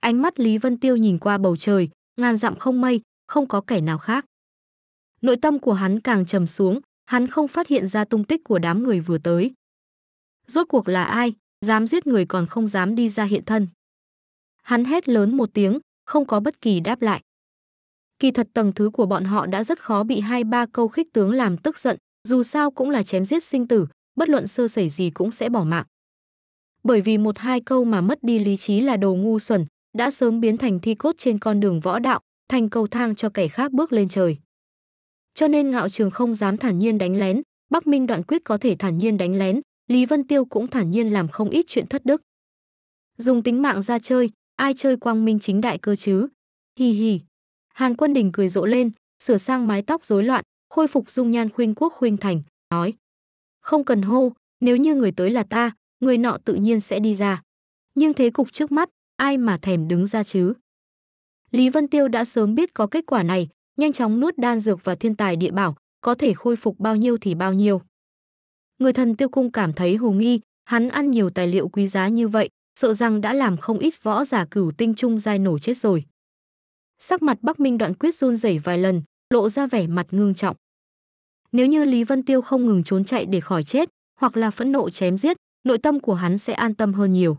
Ánh mắt Lý Vân Tiêu nhìn qua bầu trời, ngàn dặm không mây, không có kẻ nào khác. Nội tâm của hắn càng trầm xuống, hắn không phát hiện ra tung tích của đám người vừa tới. Rốt cuộc là ai, dám giết người còn không dám đi ra hiện thân. Hắn hét lớn một tiếng, không có bất kỳ đáp lại. Kỳ thật tầng thứ của bọn họ đã rất khó bị hai ba câu khích tướng làm tức giận, dù sao cũng là chém giết sinh tử, bất luận sơ sẩy gì cũng sẽ bỏ mạng. Bởi vì một hai câu mà mất đi lý trí là đồ ngu xuẩn, đã sớm biến thành thi cốt trên con đường võ đạo, thành cầu thang cho kẻ khác bước lên trời. Cho nên Ngạo Trường không dám thản nhiên đánh lén, Bắc Minh Đoạn Quyết có thể thản nhiên đánh lén, Lý Vân Tiêu cũng thản nhiên làm không ít chuyện thất đức. Dùng tính mạng ra chơi, ai chơi quang minh chính đại cơ chứ? hi hi Hàn Quân Đình cười rộ lên, sửa sang mái tóc rối loạn, khôi phục dung nhan khuynh quốc khuynh thành, nói: "Không cần hô, nếu như người tới là ta, người nọ tự nhiên sẽ đi ra." Nhưng thế cục trước mắt, ai mà thèm đứng ra chứ. Lý Vân Tiêu đã sớm biết có kết quả này, nhanh chóng nuốt đan dược và thiên tài địa bảo, có thể khôi phục bao nhiêu thì bao nhiêu. Người thần tiêu cung cảm thấy hồ nghi, hắn ăn nhiều tài liệu quý giá như vậy, sợ rằng đã làm không ít võ giả cửu tinh trung giai nổ chết rồi. Sắc mặt Bắc Minh đoạn quyết run rẩy vài lần, lộ ra vẻ mặt ngương trọng. Nếu như Lý Vân Tiêu không ngừng trốn chạy để khỏi chết, hoặc là phẫn nộ chém giết, nội tâm của hắn sẽ an tâm hơn nhiều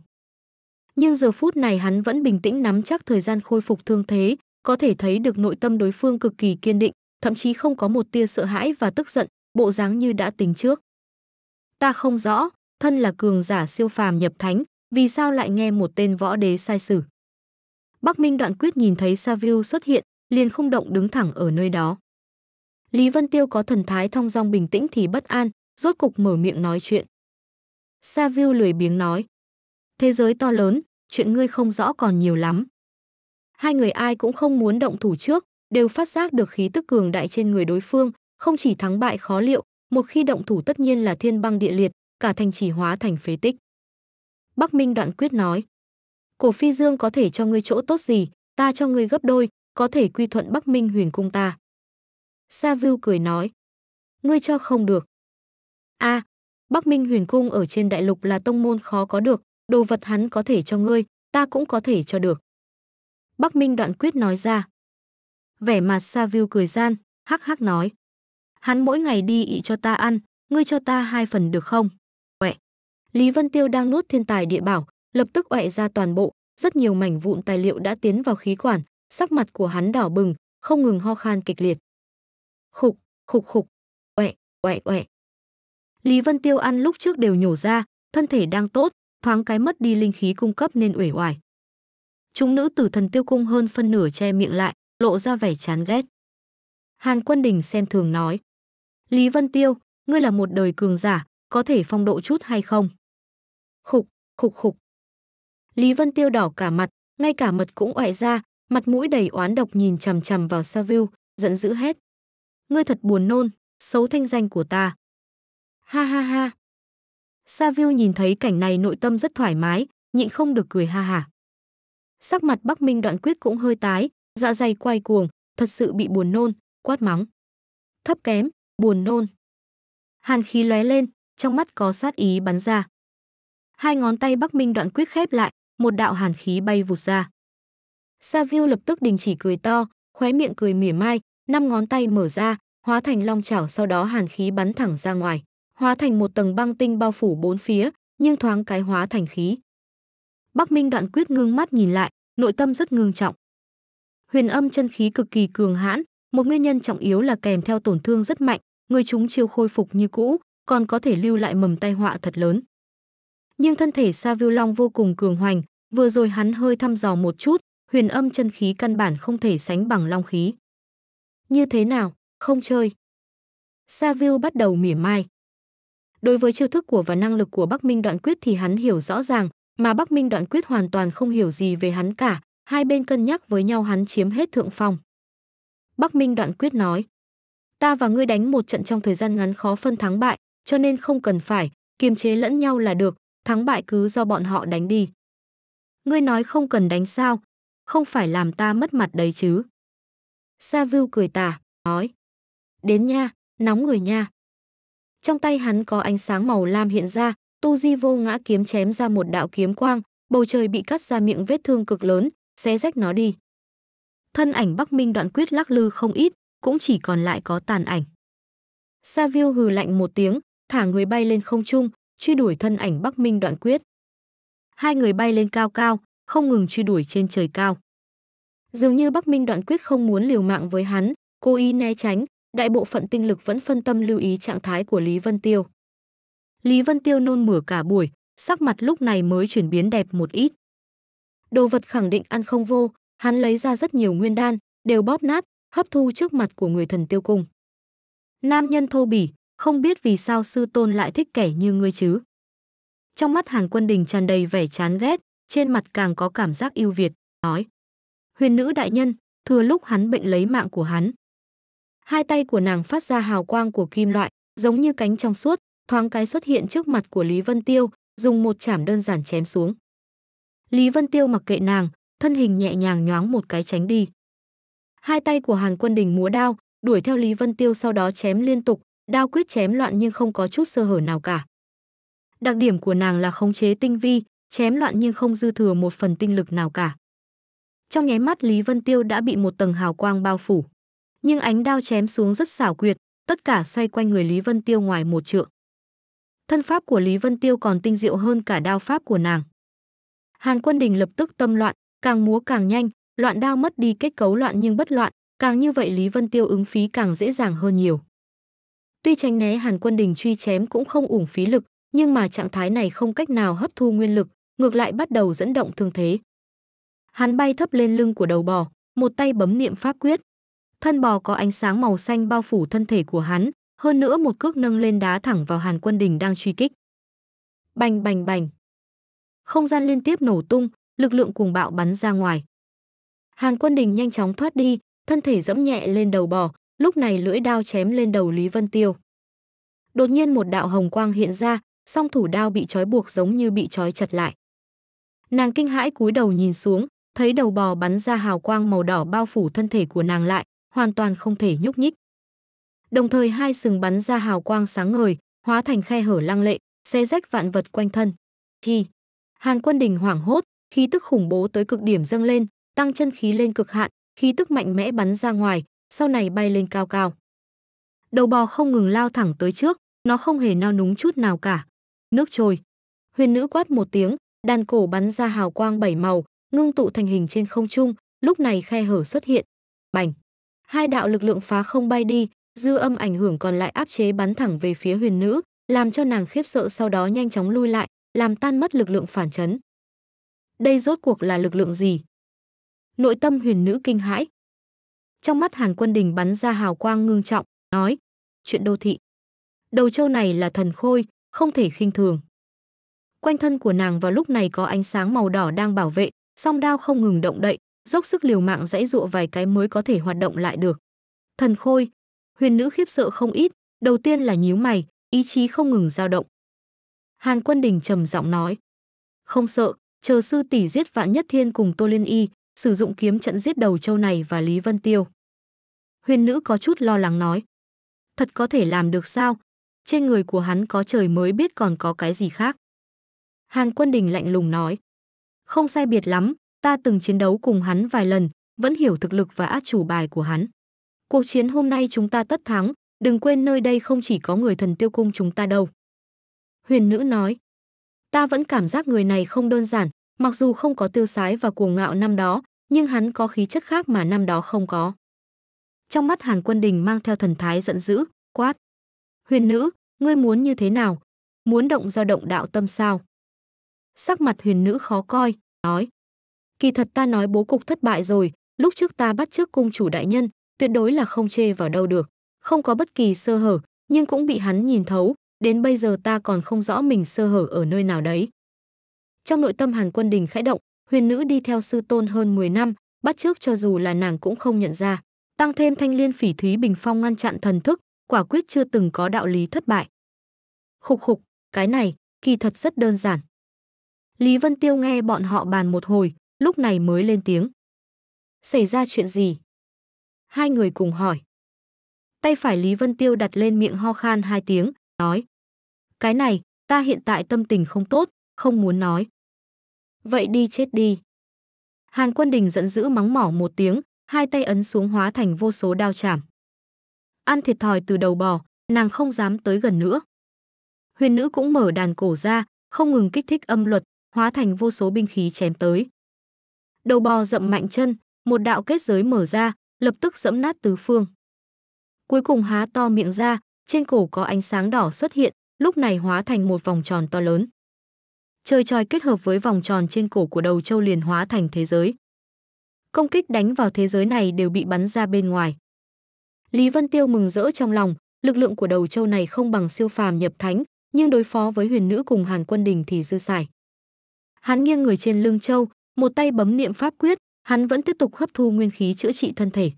nhưng giờ phút này hắn vẫn bình tĩnh nắm chắc thời gian khôi phục thương thế, có thể thấy được nội tâm đối phương cực kỳ kiên định, thậm chí không có một tia sợ hãi và tức giận, bộ dáng như đã tính trước. Ta không rõ, thân là cường giả siêu phàm nhập thánh, vì sao lại nghe một tên võ đế sai sử. Bắc Minh đoạn quyết nhìn thấy Savio xuất hiện, liền không động đứng thẳng ở nơi đó. Lý Vân Tiêu có thần thái thong dong bình tĩnh thì bất an, rốt cục mở miệng nói chuyện. Savio lười biếng nói. Thế giới to lớn, chuyện ngươi không rõ còn nhiều lắm. Hai người ai cũng không muốn động thủ trước, đều phát giác được khí tức cường đại trên người đối phương, không chỉ thắng bại khó liệu, một khi động thủ tất nhiên là thiên băng địa liệt, cả thành trì hóa thành phế tích. Bắc Minh đoạn quyết nói, cổ phi dương có thể cho ngươi chỗ tốt gì, ta cho ngươi gấp đôi, có thể quy thuận Bắc Minh huyền cung ta. Sa Vưu cười nói, ngươi cho không được. a à, Bắc Minh huyền cung ở trên đại lục là tông môn khó có được, đồ vật hắn có thể cho ngươi, ta cũng có thể cho được. Bắc Minh đoạn quyết nói ra. Vẻ mặt Sa View cười gian, hắc hắc nói. Hắn mỗi ngày đi ị cho ta ăn, ngươi cho ta hai phần được không? Uệ. Lý Vân Tiêu đang nuốt thiên tài địa bảo, lập tức uệ ra toàn bộ, rất nhiều mảnh vụn tài liệu đã tiến vào khí quản, sắc mặt của hắn đỏ bừng, không ngừng ho khan kịch liệt. Khục, khục khục, uệ, uệ uệ. Lý Vân Tiêu ăn lúc trước đều nhổ ra, thân thể đang tốt, thoáng cái mất đi linh khí cung cấp nên uể oải. Chúng nữ tử thần tiêu cung hơn phân nửa che miệng lại, lộ ra vẻ chán ghét. Hàn Quân Đình xem thường nói: "Lý Vân Tiêu, ngươi là một đời cường giả, có thể phong độ chút hay không?" Khục, khục khục. Lý Vân Tiêu đỏ cả mặt, ngay cả mật cũng oại ra, mặt mũi đầy oán độc nhìn chằm chằm vào Saville, giận dữ hét: "Ngươi thật buồn nôn, xấu thanh danh của ta." Ha ha ha, Saville nhìn thấy cảnh này nội tâm rất thoải mái, nhịn không được cười ha hả. Sắc mặt Bắc Minh đoạn quyết cũng hơi tái, dạ dày quay cuồng, thật sự bị buồn nôn, quát mắng. Thấp kém, buồn nôn. Hàn khí lóe lên, trong mắt có sát ý bắn ra. Hai ngón tay Bắc Minh đoạn quyết khép lại, một đạo hàn khí bay vụt ra. Saville lập tức đình chỉ cười to, khóe miệng cười mỉa mai, năm ngón tay mở ra, hóa thành long chảo sau đó hàn khí bắn thẳng ra ngoài hóa thành một tầng băng tinh bao phủ bốn phía, nhưng thoáng cái hóa thành khí. Bắc Minh đoạn quyết ngưng mắt nhìn lại, nội tâm rất ngưng trọng. Huyền âm chân khí cực kỳ cường hãn, một nguyên nhân trọng yếu là kèm theo tổn thương rất mạnh, người chúng chiêu khôi phục như cũ, còn có thể lưu lại mầm tai họa thật lớn. Nhưng thân thể Sa Viu Long vô cùng cường hoành, vừa rồi hắn hơi thăm dò một chút, huyền âm chân khí căn bản không thể sánh bằng long khí. Như thế nào, không chơi. Sa Viu bắt đầu mỉa mai. Đối với chiêu thức của và năng lực của Bắc Minh Đoạn Quyết thì hắn hiểu rõ ràng, mà Bắc Minh Đoạn Quyết hoàn toàn không hiểu gì về hắn cả, hai bên cân nhắc với nhau hắn chiếm hết thượng phong. Bắc Minh Đoạn Quyết nói: "Ta và ngươi đánh một trận trong thời gian ngắn khó phân thắng bại, cho nên không cần phải kiềm chế lẫn nhau là được, thắng bại cứ do bọn họ đánh đi." Ngươi nói không cần đánh sao? Không phải làm ta mất mặt đấy chứ? Sa Vưu cười tà, nói. Đến nha, nóng người nha. Trong tay hắn có ánh sáng màu lam hiện ra, Tu Di vô ngã kiếm chém ra một đạo kiếm quang, bầu trời bị cắt ra miệng vết thương cực lớn, xé rách nó đi. Thân ảnh Bắc Minh đoạn quyết lắc lư không ít, cũng chỉ còn lại có tàn ảnh. Sa Viu hừ lạnh một tiếng, thả người bay lên không trung, truy đuổi thân ảnh Bắc Minh đoạn quyết. Hai người bay lên cao cao, không ngừng truy đuổi trên trời cao. Dường như Bắc Minh đoạn quyết không muốn liều mạng với hắn, cố ý né tránh, đại bộ phận tinh lực vẫn phân tâm lưu ý trạng thái của Lý Vân Tiêu. Lý Vân Tiêu nôn mửa cả buổi, sắc mặt lúc này mới chuyển biến đẹp một ít. Đồ vật khẳng định ăn không vô, hắn lấy ra rất nhiều nguyên đan, đều bóp nát, hấp thu trước mặt của người thần tiêu cung. Nam nhân thô bỉ, không biết vì sao sư tôn lại thích kẻ như ngươi chứ. Trong mắt hàng quân đình tràn đầy vẻ chán ghét, trên mặt càng có cảm giác yêu việt, nói. Huyền nữ đại nhân, thừa lúc hắn bệnh lấy mạng của hắn, Hai tay của nàng phát ra hào quang của kim loại, giống như cánh trong suốt, thoáng cái xuất hiện trước mặt của Lý Vân Tiêu, dùng một chảm đơn giản chém xuống. Lý Vân Tiêu mặc kệ nàng, thân hình nhẹ nhàng nhoáng một cái tránh đi. Hai tay của Hàn Quân Đình múa đao, đuổi theo Lý Vân Tiêu sau đó chém liên tục, đao quyết chém loạn nhưng không có chút sơ hở nào cả. Đặc điểm của nàng là khống chế tinh vi, chém loạn nhưng không dư thừa một phần tinh lực nào cả. Trong nháy mắt Lý Vân Tiêu đã bị một tầng hào quang bao phủ nhưng ánh đao chém xuống rất xảo quyệt, tất cả xoay quanh người Lý Vân Tiêu ngoài một trượng. Thân pháp của Lý Vân Tiêu còn tinh diệu hơn cả đao pháp của nàng. Hàn Quân Đình lập tức tâm loạn, càng múa càng nhanh, loạn đao mất đi kết cấu loạn nhưng bất loạn, càng như vậy Lý Vân Tiêu ứng phí càng dễ dàng hơn nhiều. Tuy tránh né Hàn Quân Đình truy chém cũng không ủng phí lực, nhưng mà trạng thái này không cách nào hấp thu nguyên lực, ngược lại bắt đầu dẫn động thương thế. Hắn bay thấp lên lưng của đầu bò, một tay bấm niệm pháp quyết, thân bò có ánh sáng màu xanh bao phủ thân thể của hắn, hơn nữa một cước nâng lên đá thẳng vào Hàn Quân Đình đang truy kích. Bành bành bành. Không gian liên tiếp nổ tung, lực lượng cuồng bạo bắn ra ngoài. Hàn Quân Đình nhanh chóng thoát đi, thân thể dẫm nhẹ lên đầu bò, lúc này lưỡi đao chém lên đầu Lý Vân Tiêu. Đột nhiên một đạo hồng quang hiện ra, song thủ đao bị trói buộc giống như bị trói chặt lại. Nàng kinh hãi cúi đầu nhìn xuống, thấy đầu bò bắn ra hào quang màu đỏ bao phủ thân thể của nàng lại, hoàn toàn không thể nhúc nhích. Đồng thời hai sừng bắn ra hào quang sáng ngời, hóa thành khe hở lăng lệ, xé rách vạn vật quanh thân. Chi, Hàn Quân Đình hoảng hốt, khí tức khủng bố tới cực điểm dâng lên, tăng chân khí lên cực hạn, khí tức mạnh mẽ bắn ra ngoài, sau này bay lên cao cao. Đầu bò không ngừng lao thẳng tới trước, nó không hề nao núng chút nào cả. Nước trôi. Huyền nữ quát một tiếng, đàn cổ bắn ra hào quang bảy màu, ngưng tụ thành hình trên không trung, lúc này khe hở xuất hiện. Bành. Hai đạo lực lượng phá không bay đi, dư âm ảnh hưởng còn lại áp chế bắn thẳng về phía huyền nữ, làm cho nàng khiếp sợ sau đó nhanh chóng lui lại, làm tan mất lực lượng phản chấn. Đây rốt cuộc là lực lượng gì? Nội tâm huyền nữ kinh hãi. Trong mắt Hàn Quân Đình bắn ra hào quang ngưng trọng, nói, chuyện đô thị. Đầu châu này là thần khôi, không thể khinh thường. Quanh thân của nàng vào lúc này có ánh sáng màu đỏ đang bảo vệ, song đao không ngừng động đậy, dốc sức liều mạng dãy dụa vài cái mới có thể hoạt động lại được. Thần khôi, huyền nữ khiếp sợ không ít, đầu tiên là nhíu mày, ý chí không ngừng dao động. Hàn Quân Đình trầm giọng nói, không sợ, chờ sư tỷ giết vạn nhất thiên cùng Tô Liên Y, sử dụng kiếm trận giết đầu châu này và Lý Vân Tiêu. Huyền nữ có chút lo lắng nói, thật có thể làm được sao? Trên người của hắn có trời mới biết còn có cái gì khác. Hàn Quân Đình lạnh lùng nói, không sai biệt lắm, Ta từng chiến đấu cùng hắn vài lần, vẫn hiểu thực lực và át chủ bài của hắn. Cuộc chiến hôm nay chúng ta tất thắng, đừng quên nơi đây không chỉ có người thần tiêu cung chúng ta đâu. Huyền nữ nói, ta vẫn cảm giác người này không đơn giản, mặc dù không có tiêu sái và cuồng ngạo năm đó, nhưng hắn có khí chất khác mà năm đó không có. Trong mắt Hàn Quân Đình mang theo thần thái giận dữ, quát. Huyền nữ, ngươi muốn như thế nào? Muốn động do động đạo tâm sao? Sắc mặt huyền nữ khó coi, nói kỳ thật ta nói bố cục thất bại rồi, lúc trước ta bắt trước cung chủ đại nhân, tuyệt đối là không chê vào đâu được, không có bất kỳ sơ hở, nhưng cũng bị hắn nhìn thấu, đến bây giờ ta còn không rõ mình sơ hở ở nơi nào đấy. Trong nội tâm Hàn Quân Đình khẽ động, huyền nữ đi theo sư tôn hơn 10 năm, bắt trước cho dù là nàng cũng không nhận ra, tăng thêm thanh liên phỉ thúy bình phong ngăn chặn thần thức, quả quyết chưa từng có đạo lý thất bại. Khục khục, cái này, kỳ thật rất đơn giản. Lý Vân Tiêu nghe bọn họ bàn một hồi, lúc này mới lên tiếng. Xảy ra chuyện gì? Hai người cùng hỏi. Tay phải Lý Vân Tiêu đặt lên miệng ho khan hai tiếng, nói. Cái này, ta hiện tại tâm tình không tốt, không muốn nói. Vậy đi chết đi. Hàn quân đình giận dữ mắng mỏ một tiếng, hai tay ấn xuống hóa thành vô số đao chảm. Ăn thiệt thòi từ đầu bò, nàng không dám tới gần nữa. Huyền nữ cũng mở đàn cổ ra, không ngừng kích thích âm luật, hóa thành vô số binh khí chém tới đầu bò dậm mạnh chân, một đạo kết giới mở ra, lập tức dẫm nát tứ phương. Cuối cùng há to miệng ra, trên cổ có ánh sáng đỏ xuất hiện, lúc này hóa thành một vòng tròn to lớn. Trời tròi kết hợp với vòng tròn trên cổ của đầu châu liền hóa thành thế giới. Công kích đánh vào thế giới này đều bị bắn ra bên ngoài. Lý Vân Tiêu mừng rỡ trong lòng, lực lượng của đầu châu này không bằng siêu phàm nhập thánh, nhưng đối phó với huyền nữ cùng Hàn Quân Đình thì dư xài. Hắn nghiêng người trên lưng châu, một tay bấm niệm pháp quyết, hắn vẫn tiếp tục hấp thu nguyên khí chữa trị thân thể.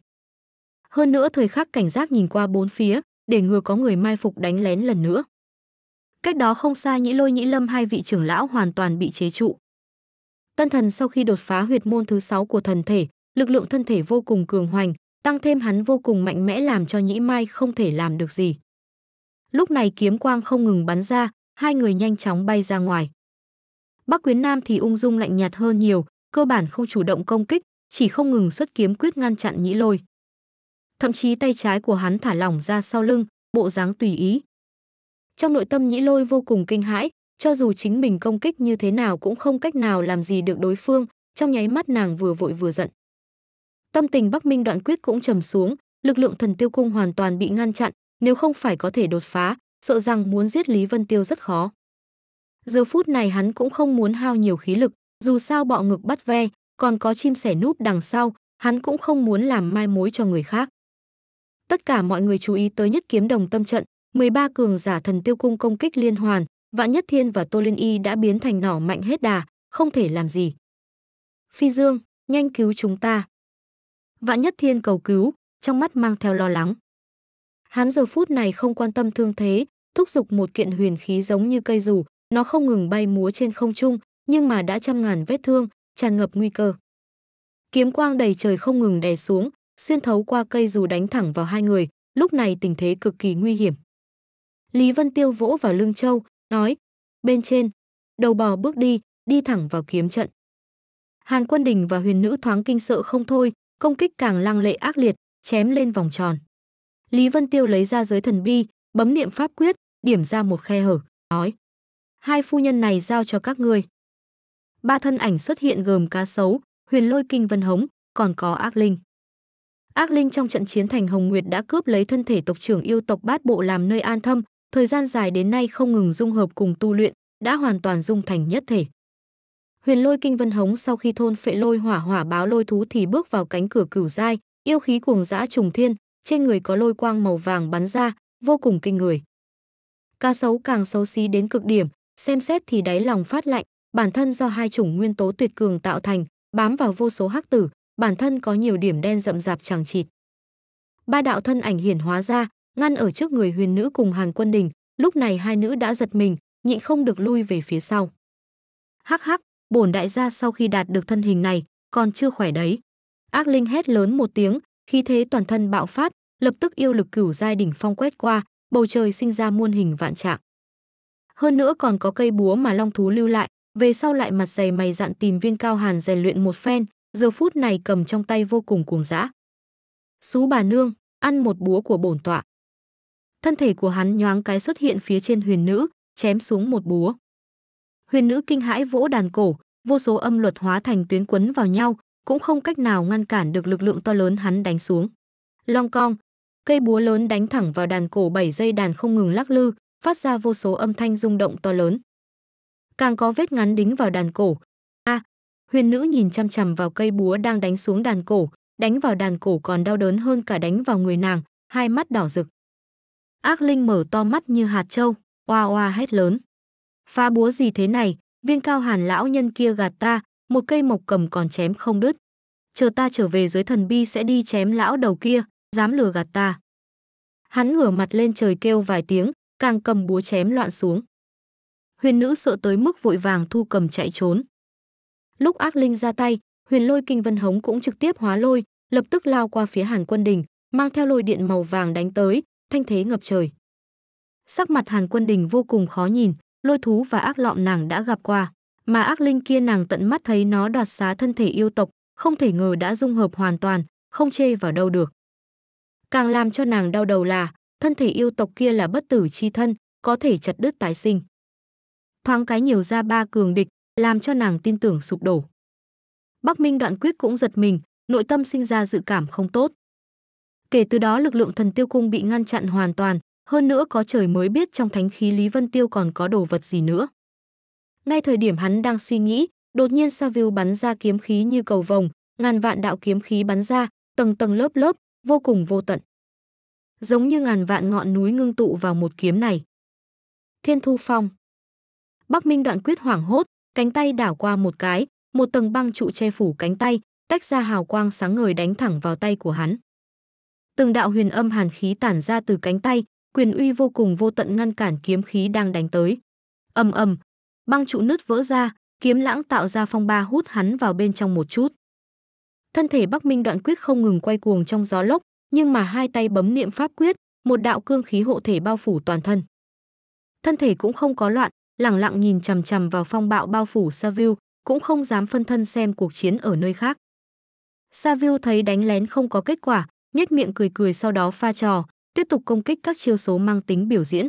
Hơn nữa thời khắc cảnh giác nhìn qua bốn phía, để ngừa có người mai phục đánh lén lần nữa. Cách đó không xa Nhĩ Lôi Nhĩ Lâm hai vị trưởng lão hoàn toàn bị chế trụ. Tân thần sau khi đột phá huyệt môn thứ sáu của thần thể, lực lượng thân thể vô cùng cường hoành, tăng thêm hắn vô cùng mạnh mẽ làm cho Nhĩ Mai không thể làm được gì. Lúc này kiếm quang không ngừng bắn ra, hai người nhanh chóng bay ra ngoài. Bắc Quyến Nam thì ung dung lạnh nhạt hơn nhiều, cơ bản không chủ động công kích, chỉ không ngừng xuất kiếm quyết ngăn chặn Nhĩ Lôi. Thậm chí tay trái của hắn thả lỏng ra sau lưng, bộ dáng tùy ý. Trong nội tâm Nhĩ Lôi vô cùng kinh hãi, cho dù chính mình công kích như thế nào cũng không cách nào làm gì được đối phương, trong nháy mắt nàng vừa vội vừa giận. Tâm tình Bắc Minh đoạn quyết cũng trầm xuống, lực lượng thần tiêu cung hoàn toàn bị ngăn chặn, nếu không phải có thể đột phá, sợ rằng muốn giết Lý Vân Tiêu rất khó. Giờ phút này hắn cũng không muốn hao nhiều khí lực, dù sao bọ ngực bắt ve, còn có chim sẻ núp đằng sau, hắn cũng không muốn làm mai mối cho người khác. Tất cả mọi người chú ý tới nhất kiếm đồng tâm trận, 13 cường giả thần tiêu cung công kích liên hoàn, Vạn Nhất Thiên và Tô Liên Y đã biến thành nỏ mạnh hết đà, không thể làm gì. Phi Dương, nhanh cứu chúng ta. Vạn Nhất Thiên cầu cứu, trong mắt mang theo lo lắng. Hắn giờ phút này không quan tâm thương thế, thúc giục một kiện huyền khí giống như cây dù, nó không ngừng bay múa trên không trung, nhưng mà đã trăm ngàn vết thương, tràn ngập nguy cơ. Kiếm quang đầy trời không ngừng đè xuống, xuyên thấu qua cây dù đánh thẳng vào hai người, lúc này tình thế cực kỳ nguy hiểm. Lý Vân Tiêu vỗ vào lưng Châu, nói, bên trên, đầu bò bước đi, đi thẳng vào kiếm trận. Hàn Quân Đình và huyền nữ thoáng kinh sợ không thôi, công kích càng lăng lệ ác liệt, chém lên vòng tròn. Lý Vân Tiêu lấy ra giới thần bi, bấm niệm pháp quyết, điểm ra một khe hở, nói. Hai phu nhân này giao cho các ngươi ba thân ảnh xuất hiện gồm cá sấu, huyền lôi kinh vân hống, còn có ác linh. Ác linh trong trận chiến thành Hồng Nguyệt đã cướp lấy thân thể tộc trưởng yêu tộc bát bộ làm nơi an thâm, thời gian dài đến nay không ngừng dung hợp cùng tu luyện, đã hoàn toàn dung thành nhất thể. Huyền lôi kinh vân hống sau khi thôn phệ lôi hỏa hỏa báo lôi thú thì bước vào cánh cửa cửu giai, yêu khí cuồng dã trùng thiên, trên người có lôi quang màu vàng bắn ra, vô cùng kinh người. Cá sấu càng xấu xí đến cực điểm, xem xét thì đáy lòng phát lạnh, bản thân do hai chủng nguyên tố tuyệt cường tạo thành, bám vào vô số hắc tử, bản thân có nhiều điểm đen rậm rạp chẳng chịt. Ba đạo thân ảnh hiển hóa ra, ngăn ở trước người huyền nữ cùng hàng Quân Đình, lúc này hai nữ đã giật mình, nhịn không được lui về phía sau. Hắc hắc, bổn đại gia sau khi đạt được thân hình này, còn chưa khỏe đấy. Ác linh hét lớn một tiếng, khí thế toàn thân bạo phát, lập tức yêu lực cửu giai đỉnh phong quét qua, bầu trời sinh ra muôn hình vạn trạng. Hơn nữa còn có cây búa mà long thú lưu lại, về sau lại mặt dày mày dạn tìm viên cao hàn rèn luyện một phen, giờ phút này cầm trong tay vô cùng cuồng dã. Xú bà nương, ăn một búa của bổn tọa. Thân thể của hắn nhoáng cái xuất hiện phía trên huyền nữ, chém xuống một búa. Huyền nữ kinh hãi vỗ đàn cổ, vô số âm luật hóa thành tuyến quấn vào nhau, cũng không cách nào ngăn cản được lực lượng to lớn hắn đánh xuống. Long cong, cây búa lớn đánh thẳng vào đàn cổ bảy dây đàn không ngừng lắc lư, phát ra vô số âm thanh rung động to lớn càng có vết ngắn đính vào đàn cổ. A, à, huyền nữ nhìn chăm chằm vào cây búa đang đánh xuống đàn cổ, đánh vào đàn cổ còn đau đớn hơn cả đánh vào người nàng, hai mắt đỏ rực. Ác linh mở to mắt như hạt trâu, oa oa hét lớn. Phá búa gì thế này, viên cao hàn lão nhân kia gạt ta, một cây mộc cầm còn chém không đứt. Chờ ta trở về dưới thần bi sẽ đi chém lão đầu kia, dám lừa gạt ta. Hắn ngửa mặt lên trời kêu vài tiếng, càng cầm búa chém loạn xuống huyền nữ sợ tới mức vội vàng thu cầm chạy trốn. Lúc ác linh ra tay, huyền lôi kinh vân hống cũng trực tiếp hóa lôi, lập tức lao qua phía Hàn Quân Đình, mang theo lôi điện màu vàng đánh tới, thanh thế ngập trời. Sắc mặt Hàn Quân Đình vô cùng khó nhìn, lôi thú và ác lọm nàng đã gặp qua, mà ác linh kia nàng tận mắt thấy nó đoạt xá thân thể yêu tộc, không thể ngờ đã dung hợp hoàn toàn, không chê vào đâu được. Càng làm cho nàng đau đầu là, thân thể yêu tộc kia là bất tử chi thân, có thể chặt đứt tái sinh thoáng cái nhiều ra ba cường địch, làm cho nàng tin tưởng sụp đổ. Bắc Minh đoạn quyết cũng giật mình, nội tâm sinh ra dự cảm không tốt. Kể từ đó lực lượng thần tiêu cung bị ngăn chặn hoàn toàn, hơn nữa có trời mới biết trong thánh khí Lý Vân Tiêu còn có đồ vật gì nữa. Ngay thời điểm hắn đang suy nghĩ, đột nhiên Saville bắn ra kiếm khí như cầu vồng, ngàn vạn đạo kiếm khí bắn ra, tầng tầng lớp lớp, vô cùng vô tận. Giống như ngàn vạn ngọn núi ngưng tụ vào một kiếm này. Thiên Thu Phong Bắc Minh đoạn quyết hoảng hốt, cánh tay đảo qua một cái, một tầng băng trụ che phủ cánh tay, tách ra hào quang sáng ngời đánh thẳng vào tay của hắn. Từng đạo huyền âm hàn khí tản ra từ cánh tay, quyền uy vô cùng vô tận ngăn cản kiếm khí đang đánh tới. Ầm ầm, băng trụ nứt vỡ ra, kiếm lãng tạo ra phong ba hút hắn vào bên trong một chút. Thân thể Bắc Minh Đoạn Quyết không ngừng quay cuồng trong gió lốc, nhưng mà hai tay bấm niệm pháp quyết, một đạo cương khí hộ thể bao phủ toàn thân. Thân thể cũng không có loạn, lẳng lặng nhìn chằm chằm vào phong bạo bao phủ Saville, cũng không dám phân thân xem cuộc chiến ở nơi khác. Saville thấy đánh lén không có kết quả, nhếch miệng cười cười sau đó pha trò, tiếp tục công kích các chiêu số mang tính biểu diễn.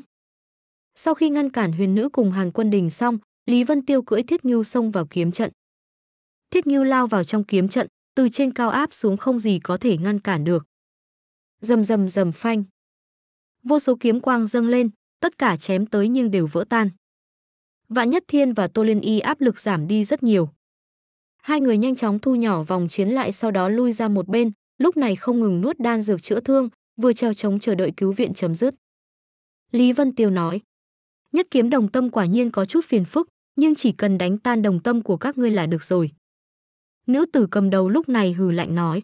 Sau khi ngăn cản huyền nữ cùng hàng Quân Đình xong, Lý Vân Tiêu cưỡi Thiết Ngưu xông vào kiếm trận. Thiết Ngưu lao vào trong kiếm trận, từ trên cao áp xuống không gì có thể ngăn cản được. Rầm rầm rầm phanh. Vô số kiếm quang dâng lên, tất cả chém tới nhưng đều vỡ tan. Vạn Nhất Thiên và Tô Liên Y áp lực giảm đi rất nhiều. Hai người nhanh chóng thu nhỏ vòng chiến lại sau đó lui ra một bên, lúc này không ngừng nuốt đan dược chữa thương, vừa treo chống chờ đợi cứu viện chấm dứt. Lý Vân Tiêu nói, nhất kiếm đồng tâm quả nhiên có chút phiền phức, nhưng chỉ cần đánh tan đồng tâm của các ngươi là được rồi. Nữ tử cầm đầu lúc này hừ lạnh nói,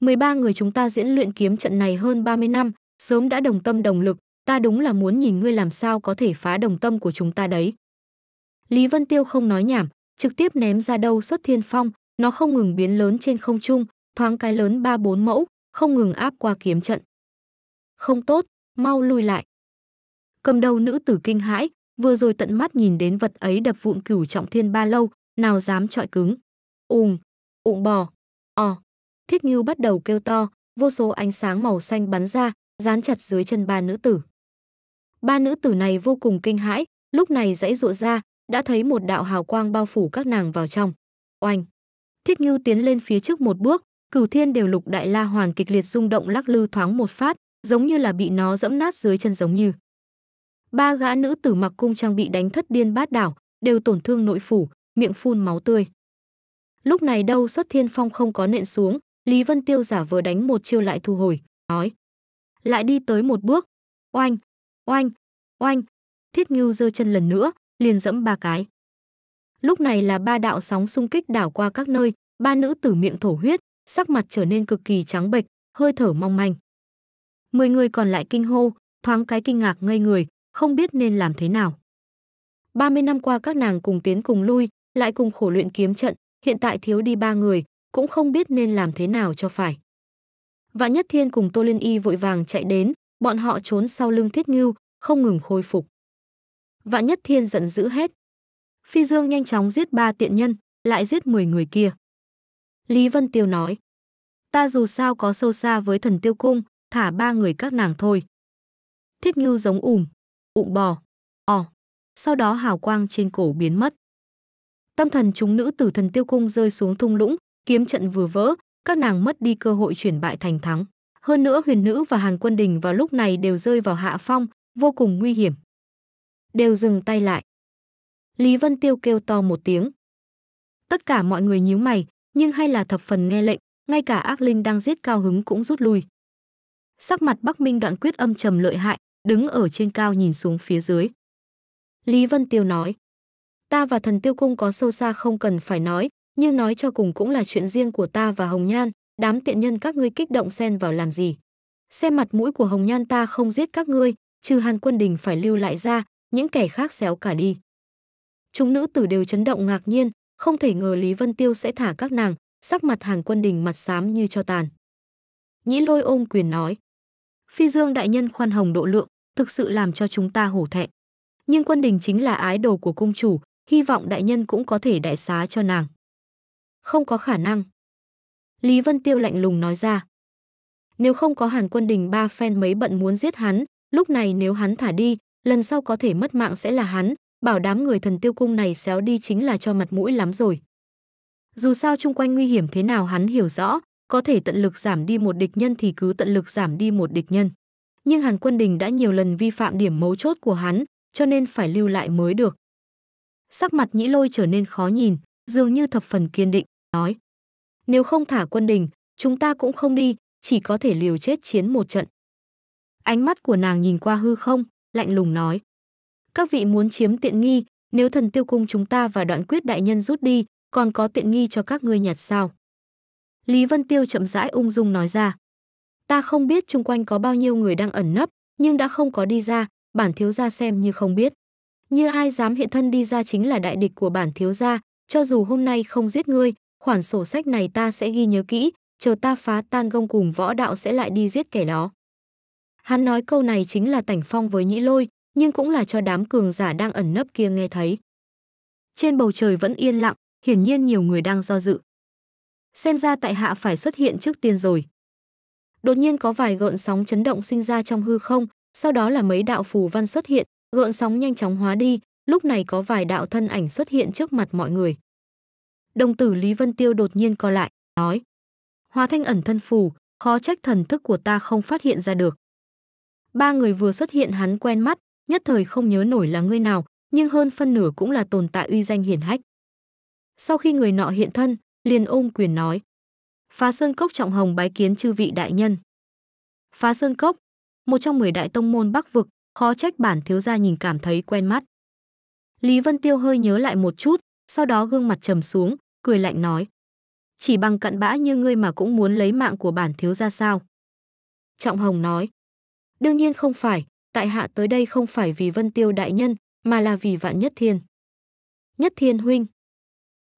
13 người chúng ta diễn luyện kiếm trận này hơn 30 năm, sớm đã đồng tâm đồng lực, ta đúng là muốn nhìn ngươi làm sao có thể phá đồng tâm của chúng ta đấy. Lý Vân Tiêu không nói nhảm, trực tiếp ném ra đâu xuất thiên phong, nó không ngừng biến lớn trên không trung, thoáng cái lớn ba bốn mẫu, không ngừng áp qua kiếm trận. Không tốt, mau lui lại. Cầm đầu nữ tử kinh hãi, vừa rồi tận mắt nhìn đến vật ấy đập vụn cửu trọng thiên ba lâu, nào dám trọi cứng. Ùm, ụng bò, ò. Thiết Ngưu bắt đầu kêu to, vô số ánh sáng màu xanh bắn ra, dán chặt dưới chân ba nữ tử. Ba nữ tử này vô cùng kinh hãi, lúc này dãy dụa ra, đã thấy một đạo hào quang bao phủ các nàng vào trong. Oanh! Thiết Ngưu tiến lên phía trước một bước, cửu thiên đều lục đại la hoàn kịch liệt rung động lắc lư thoáng một phát, giống như là bị nó dẫm nát dưới chân giống như. Ba gã nữ tử mặc cung trang bị đánh thất điên bát đảo, đều tổn thương nội phủ, miệng phun máu tươi. Lúc này đâu xuất thiên phong không có nện xuống, Lý Vân Tiêu giả vừa đánh một chiêu lại thu hồi, nói. Lại đi tới một bước. Oanh, oanh, oanh. Thiết Ngưu giơ chân lần nữa, liền dẫm ba cái. Lúc này là ba đạo sóng xung kích đảo qua các nơi, ba nữ tử miệng thổ huyết, sắc mặt trở nên cực kỳ trắng bệch, hơi thở mong manh. Mười người còn lại kinh hô, thoáng cái kinh ngạc ngây người, không biết nên làm thế nào. 30 năm qua các nàng cùng tiến cùng lui, lại cùng khổ luyện kiếm trận, hiện tại thiếu đi ba người, cũng không biết nên làm thế nào cho phải. Vạn Nhất Thiên cùng Tô Liên Y vội vàng chạy đến, bọn họ trốn sau lưng Thiết Ngưu, không ngừng khôi phục. Vạn Nhất Thiên giận dữ hết. Phi Dương nhanh chóng giết ba tiện nhân, lại giết 10 người kia. Lý Vân Tiêu nói, ta dù sao có sâu xa với thần tiêu cung, thả ba người các nàng thôi. Thiết Ngưu giống ủm, ụm bò, ò Sau đó hào quang trên cổ biến mất. Tâm thần chúng nữ tử thần tiêu cung rơi xuống thung lũng, kiếm trận vừa vỡ, các nàng mất đi cơ hội chuyển bại thành thắng. Hơn nữa huyền nữ và hàng quân đình vào lúc này đều rơi vào hạ phong, vô cùng nguy hiểm đều dừng tay lại. Lý Vân Tiêu kêu to một tiếng. Tất cả mọi người nhíu mày, nhưng hay là thập phần nghe lệnh, ngay cả ác linh đang giết cao hứng cũng rút lui. Sắc mặt Bắc Minh đoạn quyết âm trầm lợi hại, đứng ở trên cao nhìn xuống phía dưới. Lý Vân Tiêu nói, ta và thần tiêu cung có sâu xa không cần phải nói, nhưng nói cho cùng cũng là chuyện riêng của ta và Hồng Nhan, đám tiện nhân các ngươi kích động xen vào làm gì. Xem mặt mũi của Hồng Nhan ta không giết các ngươi, trừ Hàn Quân Đình phải lưu lại ra, những kẻ khác xéo cả đi. Chúng nữ tử đều chấn động ngạc nhiên, không thể ngờ Lý Vân Tiêu sẽ thả các nàng, sắc mặt Hàn Quân Đình mặt xám như cho tàn. Nhĩ lôi ôm quyền nói, Phi Dương đại nhân khoan hồng độ lượng, thực sự làm cho chúng ta hổ thẹn. Nhưng Quân Đình chính là ái đồ của cung chủ, hy vọng đại nhân cũng có thể đại xá cho nàng. Không có khả năng. Lý Vân Tiêu lạnh lùng nói ra. Nếu không có Hàn Quân Đình ba phen mấy bận muốn giết hắn, lúc này nếu hắn thả đi, lần sau có thể mất mạng sẽ là hắn, bảo đám người thần tiêu cung này xéo đi chính là cho mặt mũi lắm rồi. Dù sao chung quanh nguy hiểm thế nào hắn hiểu rõ, có thể tận lực giảm đi một địch nhân thì cứ tận lực giảm đi một địch nhân. Nhưng Hàn Quân Đình đã nhiều lần vi phạm điểm mấu chốt của hắn, cho nên phải lưu lại mới được. Sắc mặt nhĩ lôi trở nên khó nhìn, dường như thập phần kiên định, nói. Nếu không thả quân đình, chúng ta cũng không đi, chỉ có thể liều chết chiến một trận. Ánh mắt của nàng nhìn qua hư không, lạnh lùng nói. Các vị muốn chiếm tiện nghi, nếu thần tiêu cung chúng ta và đoạn quyết đại nhân rút đi, còn có tiện nghi cho các ngươi nhặt sao? Lý Vân Tiêu chậm rãi ung dung nói ra. Ta không biết chung quanh có bao nhiêu người đang ẩn nấp, nhưng đã không có đi ra, bản thiếu gia xem như không biết. Như ai dám hiện thân đi ra chính là đại địch của bản thiếu gia, cho dù hôm nay không giết ngươi, khoản sổ sách này ta sẽ ghi nhớ kỹ, chờ ta phá tan gông cùng võ đạo sẽ lại đi giết kẻ đó. Hắn nói câu này chính là tảnh phong với nhĩ lôi, nhưng cũng là cho đám cường giả đang ẩn nấp kia nghe thấy. Trên bầu trời vẫn yên lặng, hiển nhiên nhiều người đang do dự. Xem ra tại hạ phải xuất hiện trước tiên rồi. Đột nhiên có vài gợn sóng chấn động sinh ra trong hư không, sau đó là mấy đạo phù văn xuất hiện, gợn sóng nhanh chóng hóa đi, lúc này có vài đạo thân ảnh xuất hiện trước mặt mọi người. Đồng tử Lý Vân Tiêu đột nhiên co lại, nói. Hóa thanh ẩn thân phù, khó trách thần thức của ta không phát hiện ra được. Ba người vừa xuất hiện hắn quen mắt, nhất thời không nhớ nổi là người nào, nhưng hơn phân nửa cũng là tồn tại uy danh hiển hách. Sau khi người nọ hiện thân, liền ôm quyền nói: "Phá Sơn Cốc trọng hồng bái kiến chư vị đại nhân." Phá Sơn Cốc, một trong 10 đại tông môn Bắc vực, khó trách bản thiếu gia nhìn cảm thấy quen mắt. Lý Vân Tiêu hơi nhớ lại một chút, sau đó gương mặt trầm xuống, cười lạnh nói: "Chỉ bằng cặn bã như ngươi mà cũng muốn lấy mạng của bản thiếu gia sao?" Trọng Hồng nói: Đương nhiên không phải, tại hạ tới đây không phải vì Vân Tiêu đại nhân, mà là vì Vạn Nhất Thiên. Nhất Thiên huynh.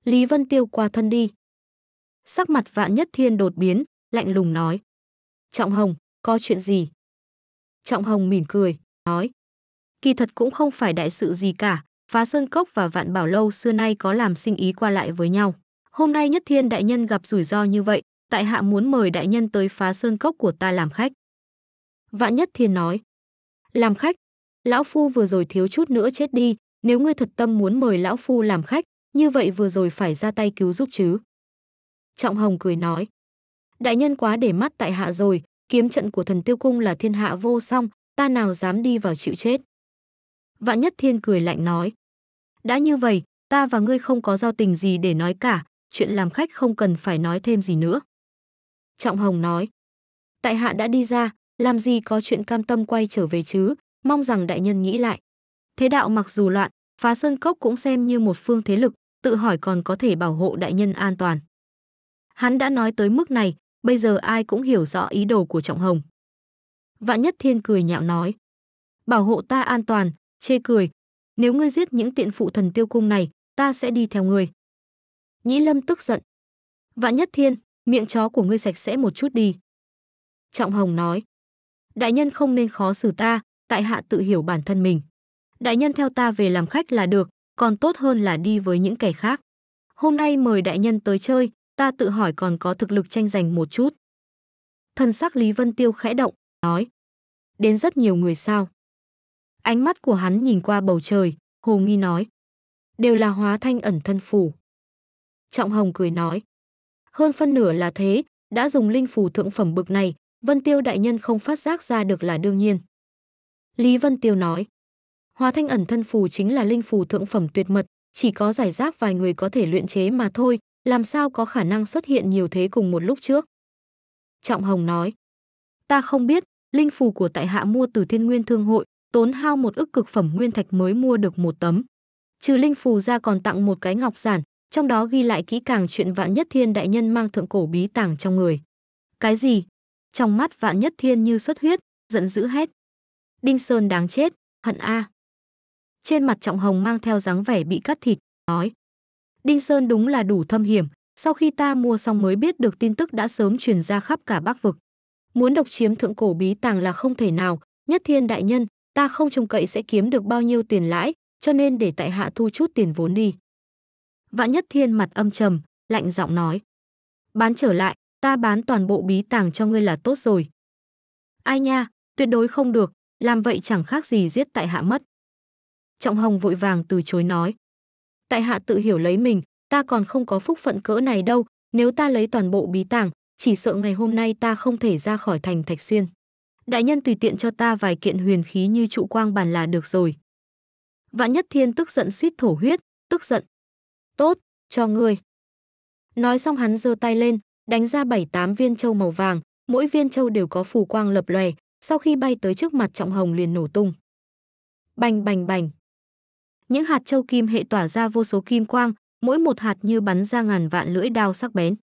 Lý Vân Tiêu qua thân đi. Sắc mặt Vạn Nhất Thiên đột biến, lạnh lùng nói. Trọng Hồng, có chuyện gì? Trọng Hồng mỉm cười, nói. Kỳ thật cũng không phải đại sự gì cả, Phá Sơn Cốc và Vạn Bảo Lâu xưa nay có làm sinh ý qua lại với nhau. Hôm nay Nhất Thiên đại nhân gặp rủi ro như vậy, tại hạ muốn mời đại nhân tới Phá Sơn Cốc của ta làm khách. Vạn Nhất Thiên nói. Làm khách, lão phu vừa rồi thiếu chút nữa chết đi, nếu ngươi thật tâm muốn mời lão phu làm khách, như vậy vừa rồi phải ra tay cứu giúp chứ. Trọng Hồng cười nói. Đại nhân quá để mắt tại hạ rồi, kiếm trận của thần tiêu cung là thiên hạ vô song, ta nào dám đi vào chịu chết. Vạn Nhất Thiên cười lạnh nói. Đã như vậy, ta và ngươi không có giao tình gì để nói cả, chuyện làm khách không cần phải nói thêm gì nữa. Trọng Hồng nói. Tại hạ đã đi ra, làm gì có chuyện cam tâm quay trở về chứ, mong rằng đại nhân nghĩ lại. Thế đạo mặc dù loạn, phá sơn cốc cũng xem như một phương thế lực, tự hỏi còn có thể bảo hộ đại nhân an toàn. Hắn đã nói tới mức này, bây giờ ai cũng hiểu rõ ý đồ của Trọng Hồng. Vạn Nhất Thiên cười nhạo nói, bảo hộ ta an toàn, chê cười, nếu ngươi giết những tiện phụ thần tiêu cung này, ta sẽ đi theo ngươi. Nhĩ Lâm tức giận. Vạn Nhất Thiên, miệng chó của ngươi sạch sẽ một chút đi. Trọng Hồng nói, đại nhân không nên khó xử ta, tại hạ tự hiểu bản thân mình. Đại nhân theo ta về làm khách là được, còn tốt hơn là đi với những kẻ khác. Hôm nay mời đại nhân tới chơi, ta tự hỏi còn có thực lực tranh giành một chút. Thần sắc Lý Vân Tiêu khẽ động, nói. Đến rất nhiều người sao. Ánh mắt của hắn nhìn qua bầu trời, hồ nghi nói. Đều là hóa thanh ẩn thân phủ. Trọng Hồng cười nói. Hơn phân nửa là thế, đã dùng linh phù thượng phẩm bực này, Vân Tiêu đại nhân không phát giác ra được là đương nhiên. Lý Vân Tiêu nói, Hóa Thanh ẩn thân phù chính là linh phù thượng phẩm tuyệt mật, chỉ có giải giáp vài người có thể luyện chế mà thôi, làm sao có khả năng xuất hiện nhiều thế cùng một lúc trước. Trọng Hồng nói, ta không biết, linh phù của tại hạ mua từ thiên nguyên thương hội, tốn hao một ức cực phẩm nguyên thạch mới mua được một tấm. Trừ linh phù ra còn tặng một cái ngọc giản, trong đó ghi lại kỹ càng chuyện vạn nhất thiên đại nhân mang thượng cổ bí tàng trong người. Cái gì? trong mắt vạn nhất thiên như xuất huyết, giận dữ hét. Đinh Sơn đáng chết, hận A. Trên mặt Trọng Hồng mang theo dáng vẻ bị cắt thịt, nói. Đinh Sơn đúng là đủ thâm hiểm, sau khi ta mua xong mới biết được tin tức đã sớm truyền ra khắp cả Bắc Vực. Muốn độc chiếm thượng cổ bí tàng là không thể nào, nhất thiên đại nhân, ta không trông cậy sẽ kiếm được bao nhiêu tiền lãi, cho nên để tại hạ thu chút tiền vốn đi. Vạn nhất thiên mặt âm trầm, lạnh giọng nói. Bán trở lại, ta bán toàn bộ bí tàng cho ngươi là tốt rồi. Ai nha, tuyệt đối không được, làm vậy chẳng khác gì giết tại hạ mất. Trọng Hồng vội vàng từ chối nói. Tại hạ tự hiểu lấy mình, ta còn không có phúc phận cỡ này đâu, nếu ta lấy toàn bộ bí tàng, chỉ sợ ngày hôm nay ta không thể ra khỏi thành Thạch Xuyên. Đại nhân tùy tiện cho ta vài kiện huyền khí như trụ quang bàn là được rồi. Vạn Nhất Thiên tức giận suýt thổ huyết, tức giận. Tốt, cho ngươi. Nói xong hắn giơ tay lên, đánh ra 7-8 viên châu màu vàng, mỗi viên châu đều có phù quang lập lòe, sau khi bay tới trước mặt Trọng Hồng liền nổ tung. Bành bành bành. Những hạt châu kim hệ tỏa ra vô số kim quang, mỗi một hạt như bắn ra ngàn vạn lưỡi đao sắc bén.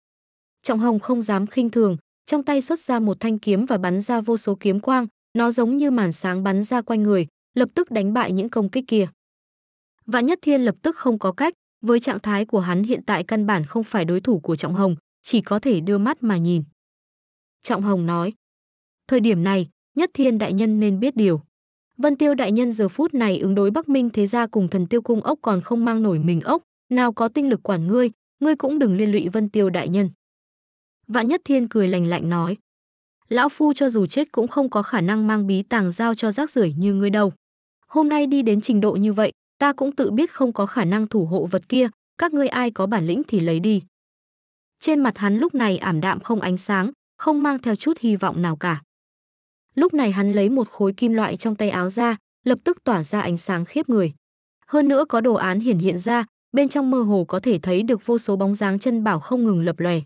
Trọng Hồng không dám khinh thường, trong tay xuất ra một thanh kiếm và bắn ra vô số kiếm quang, nó giống như màn sáng bắn ra quanh người, lập tức đánh bại những công kích kia. Vạn Nhất Thiên lập tức không có cách, với trạng thái của hắn hiện tại căn bản không phải đối thủ của Trọng Hồng, chỉ có thể đưa mắt mà nhìn. Trọng Hồng nói, thời điểm này, nhất thiên đại nhân nên biết điều. Vân Tiêu đại nhân giờ phút này ứng đối Bắc Minh thế gia cùng thần tiêu cung ốc còn không mang nổi mình ốc, nào có tinh lực quản ngươi, ngươi cũng đừng liên lụy Vân Tiêu đại nhân. Vạn Nhất Thiên cười lành lạnh nói, lão phu cho dù chết cũng không có khả năng mang bí tàng giao cho rác rưởi như ngươi đâu. Hôm nay đi đến trình độ như vậy, ta cũng tự biết không có khả năng thủ hộ vật kia, các ngươi ai có bản lĩnh thì lấy đi. Trên mặt hắn lúc này ảm đạm không ánh sáng, không mang theo chút hy vọng nào cả. Lúc này hắn lấy một khối kim loại trong tay áo ra, lập tức tỏa ra ánh sáng khiếp người. Hơn nữa có đồ án hiển hiện ra, bên trong mơ hồ có thể thấy được vô số bóng dáng chân bảo không ngừng lập lòe.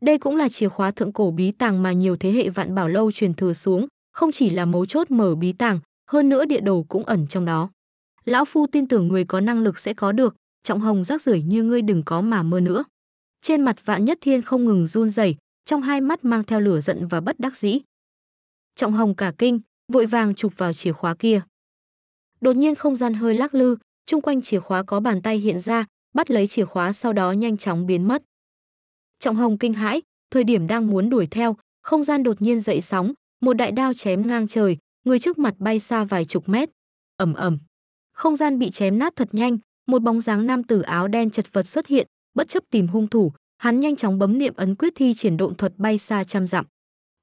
Đây cũng là chìa khóa thượng cổ bí tàng mà nhiều thế hệ vạn bảo lâu truyền thừa xuống, không chỉ là mấu chốt mở bí tàng, hơn nữa địa đồ cũng ẩn trong đó. Lão Phu tin tưởng người có năng lực sẽ có được, trọng hồng rác rưởi như ngươi đừng có mà mơ nữa. Trên mặt Vạn Nhất Thiên không ngừng run rẩy, trong hai mắt mang theo lửa giận và bất đắc dĩ. Trọng Hồng cả kinh, vội vàng chụp vào chìa khóa kia. Đột nhiên không gian hơi lắc lư, chung quanh chìa khóa có bàn tay hiện ra, bắt lấy chìa khóa sau đó nhanh chóng biến mất. Trọng Hồng kinh hãi, thời điểm đang muốn đuổi theo, không gian đột nhiên dậy sóng, một đại đao chém ngang trời, người trước mặt bay xa vài chục mét. Ầm ầm. Không gian bị chém nát thật nhanh, một bóng dáng nam tử áo đen chật vật xuất hiện, bất chấp tìm hung thủ, hắn nhanh chóng bấm niệm ấn quyết thi triển độn thuật bay xa trăm dặm.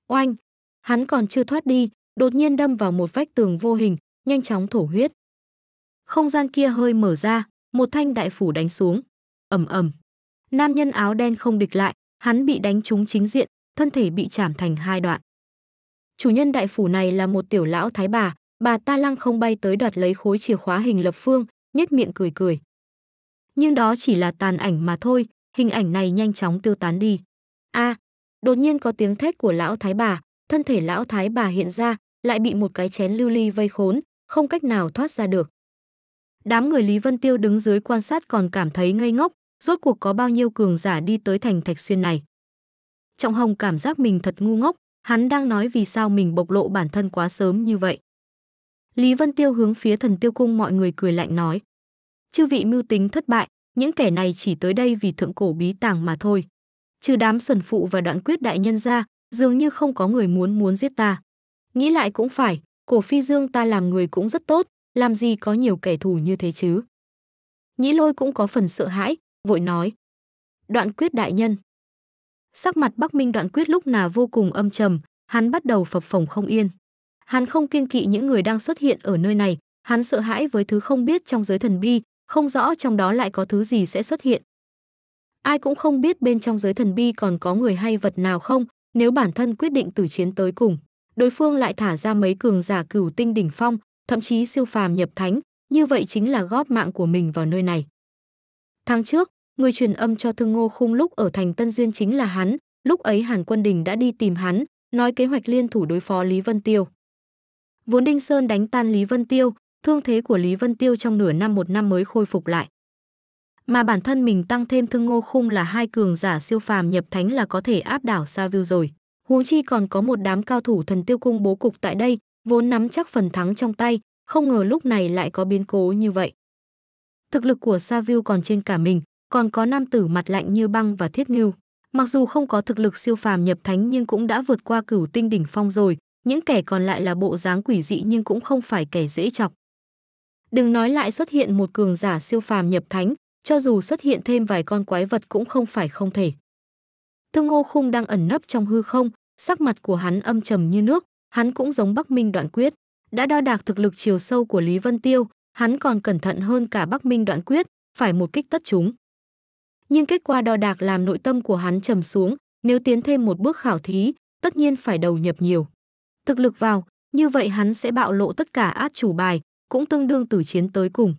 Oanh! Hắn còn chưa thoát đi, đột nhiên đâm vào một vách tường vô hình, nhanh chóng thổ huyết. Không gian kia hơi mở ra, một thanh đại phủ đánh xuống. Ầm ầm. Nam nhân áo đen không địch lại, hắn bị đánh trúng chính diện, thân thể bị chảm thành hai đoạn. Chủ nhân đại phủ này là một tiểu lão thái bà, bà ta lăng không bay tới đoạt lấy khối chìa khóa hình lập phương, nhếch miệng cười cười nhưng đó chỉ là tàn ảnh mà thôi, hình ảnh này nhanh chóng tiêu tán đi. A, à, đột nhiên có tiếng thét của lão thái bà, thân thể lão thái bà hiện ra, lại bị một cái chén lưu ly vây khốn, không cách nào thoát ra được. Đám người Lý Vân Tiêu đứng dưới quan sát còn cảm thấy ngây ngốc, rốt cuộc có bao nhiêu cường giả đi tới thành Thạch Xuyên này. Trọng Hồng cảm giác mình thật ngu ngốc, hắn đang nói vì sao mình bộc lộ bản thân quá sớm như vậy. Lý Vân Tiêu hướng phía thần tiêu cung mọi người cười lạnh nói chư vị mưu tính thất bại, những kẻ này chỉ tới đây vì thượng cổ bí tàng mà thôi. Trừ đám xuẩn phụ và đoạn quyết đại nhân ra, dường như không có người muốn muốn giết ta. Nghĩ lại cũng phải, cổ phi dương ta làm người cũng rất tốt, làm gì có nhiều kẻ thù như thế chứ. Nhĩ lôi cũng có phần sợ hãi, vội nói. Đoạn quyết đại nhân. Sắc mặt Bắc Minh đoạn quyết lúc nào vô cùng âm trầm, hắn bắt đầu phập phồng không yên. Hắn không kiên kỵ những người đang xuất hiện ở nơi này, hắn sợ hãi với thứ không biết trong giới thần bi, không rõ trong đó lại có thứ gì sẽ xuất hiện. Ai cũng không biết bên trong giới thần bi còn có người hay vật nào không, nếu bản thân quyết định tử chiến tới cùng, đối phương lại thả ra mấy cường giả cửu tinh đỉnh phong, thậm chí siêu phàm nhập thánh, như vậy chính là góp mạng của mình vào nơi này. Tháng trước, người truyền âm cho Thương Ngô Khung lúc ở thành Tân Duyên chính là hắn, lúc ấy Hàn Quân Đình đã đi tìm hắn, nói kế hoạch liên thủ đối phó Lý Vân Tiêu. Vốn Đinh Sơn đánh tan Lý Vân Tiêu, thương thế của Lý Vân Tiêu trong nửa năm một năm mới khôi phục lại. Mà bản thân mình tăng thêm thương ngô khung là hai cường giả siêu phàm nhập thánh là có thể áp đảo Sa View rồi. Huống chi còn có một đám cao thủ thần tiêu cung bố cục tại đây, vốn nắm chắc phần thắng trong tay, không ngờ lúc này lại có biến cố như vậy. Thực lực của Sa View còn trên cả mình, còn có nam tử mặt lạnh như băng và thiết ngưu. Mặc dù không có thực lực siêu phàm nhập thánh nhưng cũng đã vượt qua cửu tinh đỉnh phong rồi, những kẻ còn lại là bộ dáng quỷ dị nhưng cũng không phải kẻ dễ chọc. Đừng nói lại xuất hiện một cường giả siêu phàm nhập thánh, cho dù xuất hiện thêm vài con quái vật cũng không phải không thể. Thương Ngô Khung đang ẩn nấp trong hư không, sắc mặt của hắn âm trầm như nước, hắn cũng giống Bắc Minh Đoạn Quyết, đã đo đạc thực lực chiều sâu của Lý Vân Tiêu, hắn còn cẩn thận hơn cả Bắc Minh Đoạn Quyết, phải một kích tất chúng. Nhưng kết quả đo đạc làm nội tâm của hắn trầm xuống, nếu tiến thêm một bước khảo thí, tất nhiên phải đầu nhập nhiều. Thực lực vào, như vậy hắn sẽ bạo lộ tất cả át chủ bài, cũng tương đương tử chiến tới cùng.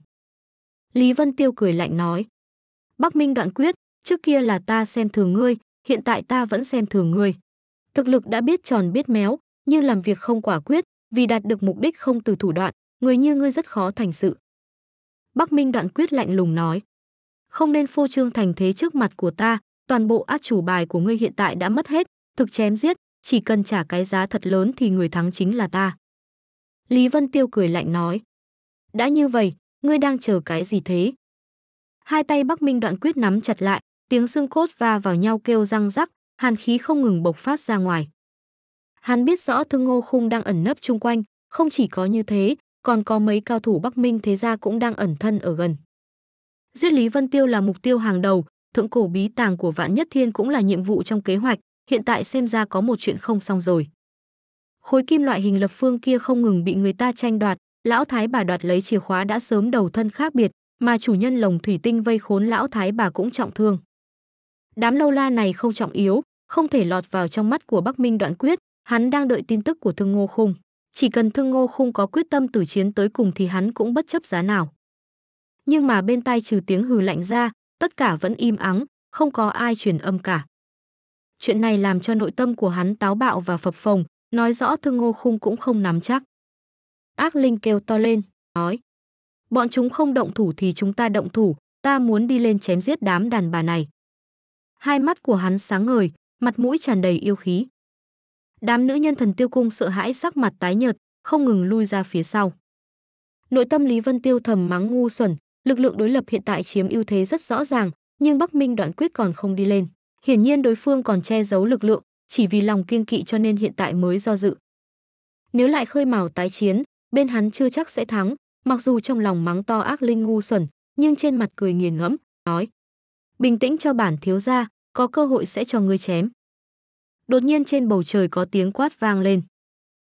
Lý Vân Tiêu cười lạnh nói. Bắc Minh đoạn quyết, trước kia là ta xem thường ngươi, hiện tại ta vẫn xem thường ngươi. Thực lực đã biết tròn biết méo, nhưng làm việc không quả quyết, vì đạt được mục đích không từ thủ đoạn, người như ngươi rất khó thành sự. Bắc Minh đoạn quyết lạnh lùng nói. Không nên phô trương thành thế trước mặt của ta, toàn bộ át chủ bài của ngươi hiện tại đã mất hết, thực chém giết, chỉ cần trả cái giá thật lớn thì người thắng chính là ta. Lý Vân Tiêu cười lạnh nói. Đã như vậy, ngươi đang chờ cái gì thế? Hai tay Bắc Minh đoạn quyết nắm chặt lại, tiếng xương cốt va vào nhau kêu răng rắc, hàn khí không ngừng bộc phát ra ngoài. Hắn biết rõ thương ngô khung đang ẩn nấp chung quanh, không chỉ có như thế, còn có mấy cao thủ Bắc Minh thế gia cũng đang ẩn thân ở gần. Giết Lý Vân Tiêu là mục tiêu hàng đầu, thượng cổ bí tàng của Vạn Nhất Thiên cũng là nhiệm vụ trong kế hoạch, hiện tại xem ra có một chuyện không xong rồi. Khối kim loại hình lập phương kia không ngừng bị người ta tranh đoạt, lão thái bà đoạt lấy chìa khóa đã sớm đầu thân khác biệt, mà chủ nhân lồng thủy tinh vây khốn lão thái bà cũng trọng thương. Đám lâu la này không trọng yếu, không thể lọt vào trong mắt của Bắc Minh Đoạn Quyết, hắn đang đợi tin tức của Thương Ngô Khung. Chỉ cần Thương Ngô Khung có quyết tâm tử chiến tới cùng thì hắn cũng bất chấp giá nào. Nhưng mà bên tai trừ tiếng hừ lạnh ra, tất cả vẫn im ắng, không có ai truyền âm cả. Chuyện này làm cho nội tâm của hắn táo bạo và phập phồng, nói rõ Thương Ngô Khung cũng không nắm chắc. Ác linh kêu to lên, nói. Bọn chúng không động thủ thì chúng ta động thủ, ta muốn đi lên chém giết đám đàn bà này. Hai mắt của hắn sáng ngời, mặt mũi tràn đầy yêu khí. Đám nữ nhân thần tiêu cung sợ hãi sắc mặt tái nhợt, không ngừng lui ra phía sau. Nội tâm Lý Vân Tiêu thầm mắng ngu xuẩn, lực lượng đối lập hiện tại chiếm ưu thế rất rõ ràng, nhưng Bắc Minh đoạn quyết còn không đi lên. Hiển nhiên đối phương còn che giấu lực lượng, chỉ vì lòng kiêng kỵ cho nên hiện tại mới do dự. Nếu lại khơi mào tái chiến, bên hắn chưa chắc sẽ thắng, mặc dù trong lòng mắng to ác linh ngu xuẩn, nhưng trên mặt cười nghiền ngẫm, nói: "Bình tĩnh cho bản thiếu gia, có cơ hội sẽ cho ngươi chém." Đột nhiên trên bầu trời có tiếng quát vang lên.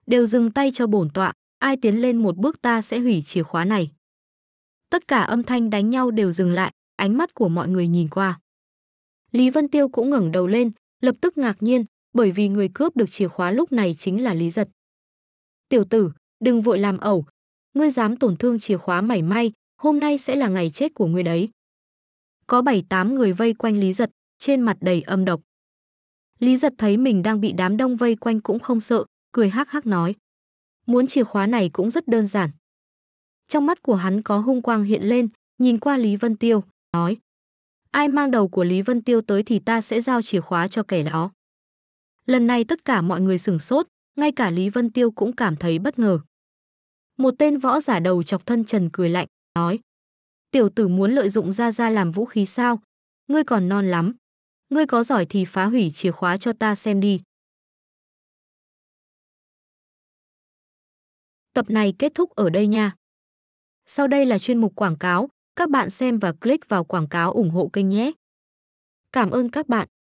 "Đều dừng tay cho bổn tọa, ai tiến lên một bước ta sẽ hủy chìa khóa này." Tất cả âm thanh đánh nhau đều dừng lại, ánh mắt của mọi người nhìn qua. Lý Vân Tiêu cũng ngẩng đầu lên, lập tức ngạc nhiên, bởi vì người cướp được chìa khóa lúc này chính là Lý Giật. "Tiểu tử, đừng vội làm ẩu. Ngươi dám tổn thương chìa khóa mảy may, hôm nay sẽ là ngày chết của ngươi đấy. Có bảy tám người vây quanh Lý Giật, trên mặt đầy âm độc. Lý Giật thấy mình đang bị đám đông vây quanh cũng không sợ, cười hắc hắc nói. Muốn chìa khóa này cũng rất đơn giản. Trong mắt của hắn có hung quang hiện lên, nhìn qua Lý Vân Tiêu, nói. Ai mang đầu của Lý Vân Tiêu tới thì ta sẽ giao chìa khóa cho kẻ đó. Lần này tất cả mọi người sửng sốt, ngay cả Lý Vân Tiêu cũng cảm thấy bất ngờ. Một tên võ giả đầu chọc thân trần cười lạnh, nói Tiểu tử muốn lợi dụng Gia Gia làm vũ khí sao? Ngươi còn non lắm. Ngươi có giỏi thì phá hủy chìa khóa cho ta xem đi. Tập này kết thúc ở đây nha. Sau đây là chuyên mục quảng cáo, các bạn xem và click vào quảng cáo ủng hộ kênh nhé. Cảm ơn các bạn.